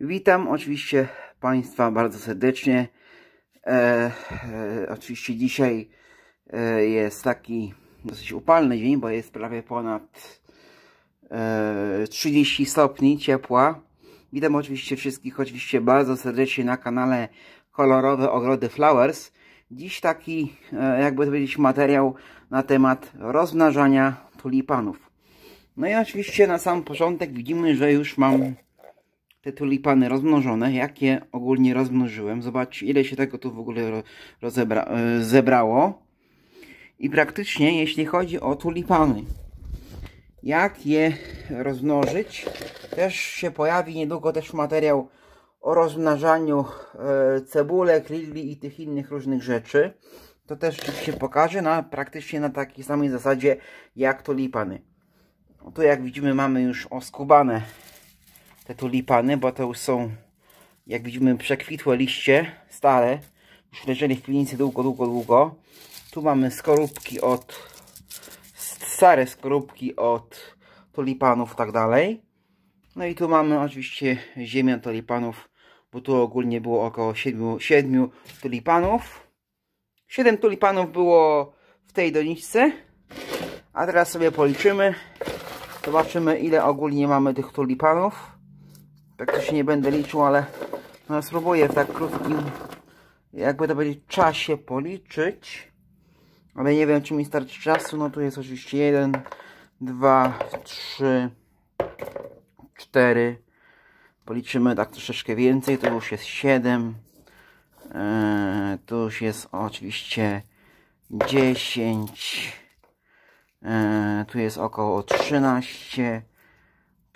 Witam oczywiście Państwa bardzo serdecznie. E, e, oczywiście dzisiaj e, jest taki dosyć upalny dzień, bo jest prawie ponad 30 e, stopni ciepła. Witam oczywiście wszystkich oczywiście bardzo serdecznie na kanale Kolorowe Ogrody Flowers. Dziś taki, e, jakby to powiedzieć, materiał na temat rozmnażania tulipanów. No i oczywiście na sam początek widzimy, że już mam te tulipany rozmnożone, jakie ogólnie rozmnożyłem. Zobacz, ile się tego tu w ogóle rozebra, e, zebrało. I praktycznie, jeśli chodzi o tulipany, jak je rozmnożyć, też się pojawi niedługo też materiał o rozmnażaniu e, cebulek, lili i tych innych różnych rzeczy. To też się pokaże na, praktycznie na takiej samej zasadzie jak tulipany. Tu jak widzimy mamy już oskubane te tulipany, bo to już są, jak widzimy, przekwitłe liście, stare, już leżeli w piwnicy długo, długo, długo. Tu mamy skorupki od, stare skorupki od tulipanów i tak dalej. No i tu mamy oczywiście ziemię tulipanów, bo tu ogólnie było około 7, 7 tulipanów. 7 tulipanów było w tej doniczce. A teraz sobie policzymy. Zobaczymy ile ogólnie mamy tych tulipanów tak to się nie będę liczył, ale no, spróbuję w tak krótkim, jakby to powiedzieć, czasie policzyć. Ale nie wiem, czy mi starczy czasu. No tu jest oczywiście 1, 2, 3, 4. Policzymy tak troszeczkę więcej. Tu już jest 7. Yy, e, tu już jest oczywiście 10. Yy, e, tu jest około 13.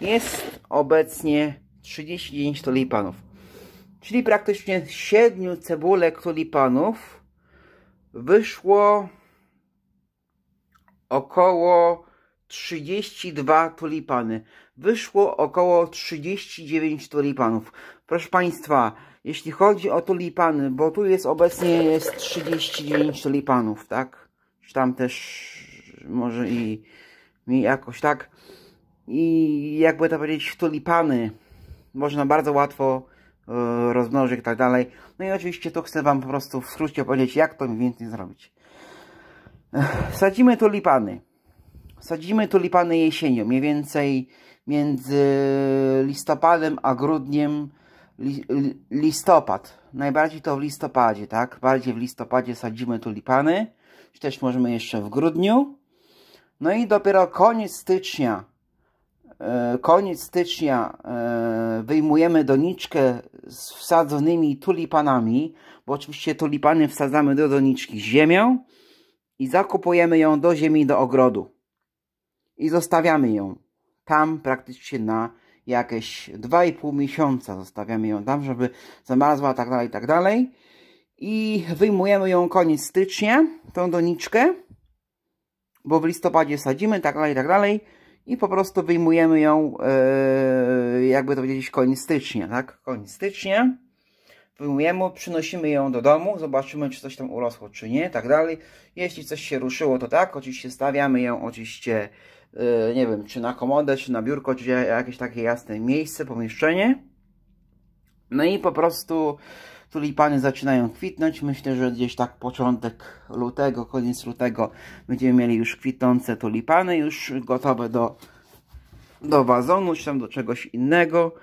Jest obecnie 39 tulipanów. Czyli praktycznie 7 cebulek tulipanów wyszło około 32 tulipany. Wyszło około 39 tulipanów. Proszę Państwa, jeśli chodzi o tulipany, bo tu jest obecnie jest 39 tulipanów, tak? Czy tam też może i, i jakoś tak i jakby to powiedzieć tulipany można bardzo łatwo e, rozmnożyć i tak dalej. No i oczywiście to chcę Wam po prostu w skrócie powiedzieć, jak to mniej więcej zrobić. Sadzimy tulipany. Sadzimy tulipany jesienią, mniej więcej między listopadem a grudniem li, listopad. Najbardziej to w listopadzie, tak? Bardziej w listopadzie sadzimy tulipany, czy też możemy jeszcze w grudniu. No i dopiero koniec stycznia E, koniec stycznia e, wyjmujemy doniczkę z wsadzonymi tulipanami, bo oczywiście tulipany wsadzamy do doniczki z ziemią i zakupujemy ją do ziemi, do ogrodu. I zostawiamy ją tam praktycznie na jakieś 2,5 miesiąca zostawiamy ją tam, żeby zamarzła, tak dalej, tak dalej. I wyjmujemy ją koniec stycznia, tą doniczkę, bo w listopadzie sadzimy, tak dalej, tak dalej i po prostu wyjmujemy ją, yy, jakby to powiedzieć, stycznia, tak? stycznia. wyjmujemy, przynosimy ją do domu, zobaczymy, czy coś tam urosło, czy nie, tak dalej. Jeśli coś się ruszyło, to tak, oczywiście stawiamy ją, oczywiście, yy, nie wiem, czy na komodę, czy na biurko, czy jakieś takie jasne miejsce, pomieszczenie. No i po prostu tulipany zaczynają kwitnąć. Myślę, że gdzieś tak początek lutego, koniec lutego będziemy mieli już kwitnące tulipany, już gotowe do, do wazonu, czy tam do czegoś innego.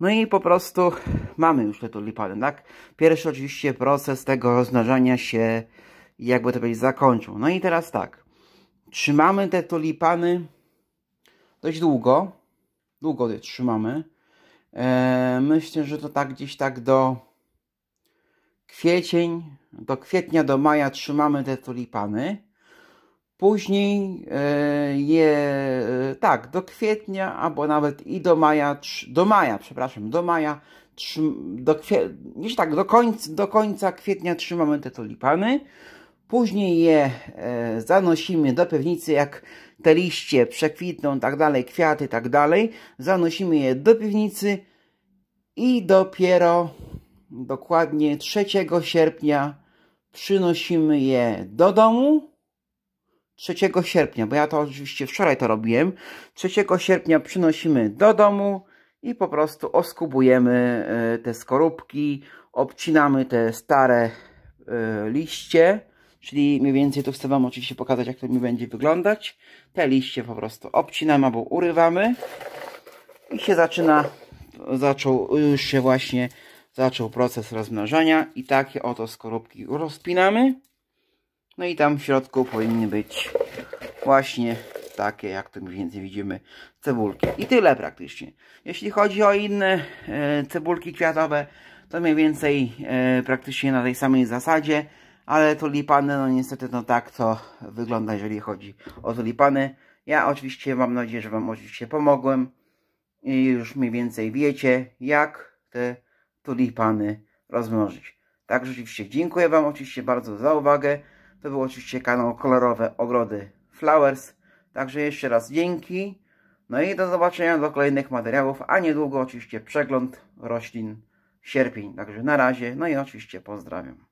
No i po prostu mamy już te tulipany, tak? Pierwszy oczywiście proces tego rozmnażania się jakby to powiedzieć zakończył. No i teraz tak, trzymamy te tulipany dość długo, długo je trzymamy. Eee, myślę, że to tak gdzieś tak do kwiecień, do kwietnia, do maja trzymamy te tulipany. Później e, je, e, tak, do kwietnia, albo nawet i do maja, do maja, przepraszam, do maja, do, już tak, do końca, do końca kwietnia trzymamy te tulipany. Później je e, zanosimy do piwnicy, jak te liście przekwitną, tak dalej, kwiaty, tak dalej. Zanosimy je do piwnicy i dopiero dokładnie 3 sierpnia przynosimy je do domu. 3 sierpnia, bo ja to oczywiście wczoraj to robiłem. 3 sierpnia przynosimy do domu i po prostu oskubujemy e, te skorupki, obcinamy te stare e, liście, czyli mniej więcej tu chcę Wam oczywiście pokazać, jak to mi będzie wyglądać. Te liście po prostu obcinamy albo urywamy i się zaczyna, zaczął już się właśnie zaczął proces rozmnażania i takie oto skorupki rozpinamy. No i tam w środku powinny być właśnie takie, jak tu mniej więcej widzimy, cebulki. I tyle praktycznie. Jeśli chodzi o inne e, cebulki kwiatowe, to mniej więcej e, praktycznie na tej samej zasadzie, ale tulipany, no niestety, no tak to wygląda, jeżeli chodzi o tulipany. Ja oczywiście mam nadzieję, że Wam oczywiście pomogłem i już mniej więcej wiecie, jak te tulipany rozmnożyć. Także oczywiście dziękuję Wam oczywiście bardzo za uwagę. To był oczywiście kanał Kolorowe Ogrody Flowers. Także jeszcze raz dzięki. No i do zobaczenia do kolejnych materiałów, a niedługo oczywiście przegląd roślin sierpień. Także na razie, no i oczywiście pozdrawiam.